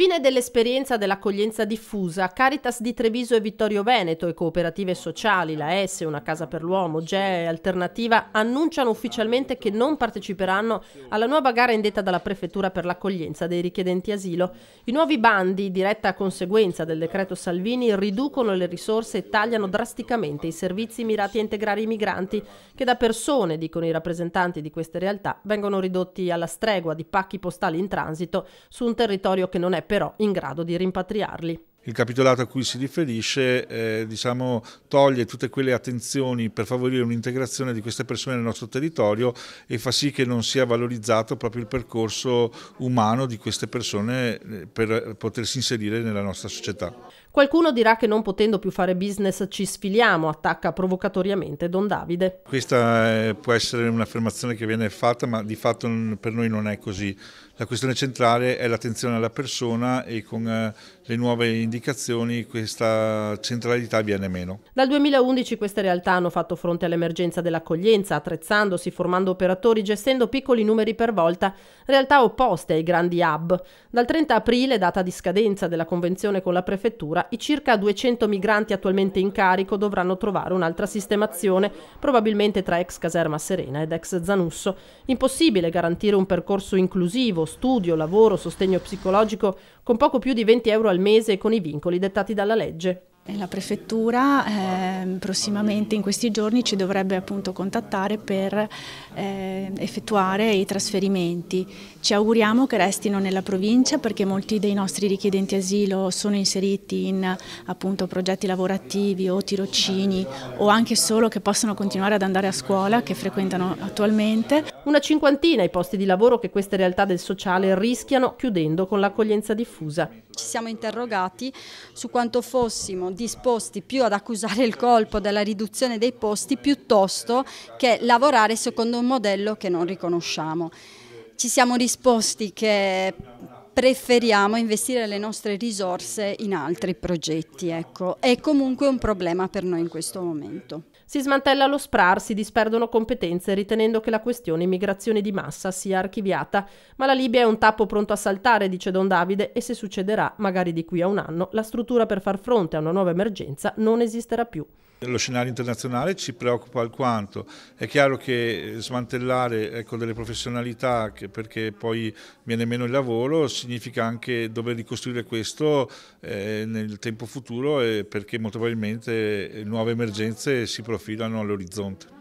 Fine dell'esperienza dell'accoglienza diffusa, Caritas di Treviso e Vittorio Veneto e cooperative sociali, la S, Una Casa per l'Uomo, GE e Alternativa annunciano ufficialmente che non parteciperanno alla nuova gara indetta dalla Prefettura per l'accoglienza dei richiedenti asilo. I nuovi bandi, diretta conseguenza del decreto Salvini, riducono le risorse e tagliano drasticamente i servizi mirati a integrare i migranti che da persone, dicono i rappresentanti di queste realtà, vengono ridotti alla stregua di pacchi postali in transito su un territorio che non è però in grado di rimpatriarli il capitolato a cui si riferisce eh, diciamo, toglie tutte quelle attenzioni per favorire un'integrazione di queste persone nel nostro territorio e fa sì che non sia valorizzato proprio il percorso umano di queste persone eh, per potersi inserire nella nostra società. Qualcuno dirà che non potendo più fare business ci sfiliamo, attacca provocatoriamente Don Davide. Questa eh, può essere un'affermazione che viene fatta, ma di fatto per noi non è così. La questione centrale è l'attenzione alla persona e con eh, le nuove indicazioni indicazioni questa centralità viene meno. Dal 2011 queste realtà hanno fatto fronte all'emergenza dell'accoglienza, attrezzandosi, formando operatori, gestendo piccoli numeri per volta, realtà opposte ai grandi hub. Dal 30 aprile, data di scadenza della convenzione con la prefettura, i circa 200 migranti attualmente in carico dovranno trovare un'altra sistemazione, probabilmente tra ex caserma Serena ed ex Zanusso. Impossibile garantire un percorso inclusivo, studio, lavoro, sostegno psicologico con poco più di 20 euro al mese e con i vincoli dettati dalla legge. La prefettura eh, prossimamente in questi giorni ci dovrebbe appunto contattare per eh, effettuare i trasferimenti. Ci auguriamo che restino nella provincia perché molti dei nostri richiedenti asilo sono inseriti in appunto progetti lavorativi o tirocini o anche solo che possano continuare ad andare a scuola che frequentano attualmente. Una cinquantina i posti di lavoro che queste realtà del sociale rischiano chiudendo con l'accoglienza diffusa ci siamo interrogati su quanto fossimo disposti più ad accusare il colpo della riduzione dei posti piuttosto che lavorare secondo un modello che non riconosciamo. Ci siamo risposti che preferiamo investire le nostre risorse in altri progetti. Ecco. È comunque un problema per noi in questo momento. Si smantella lo SPRAR, si disperdono competenze ritenendo che la questione immigrazione di massa sia archiviata. Ma la Libia è un tappo pronto a saltare, dice Don Davide, e se succederà, magari di qui a un anno, la struttura per far fronte a una nuova emergenza non esisterà più. Lo scenario internazionale ci preoccupa alquanto. È chiaro che eh, smantellare ecco, delle professionalità perché poi viene meno il lavoro significa significa anche dover ricostruire questo eh, nel tempo futuro perché molto probabilmente nuove emergenze si profilano all'orizzonte.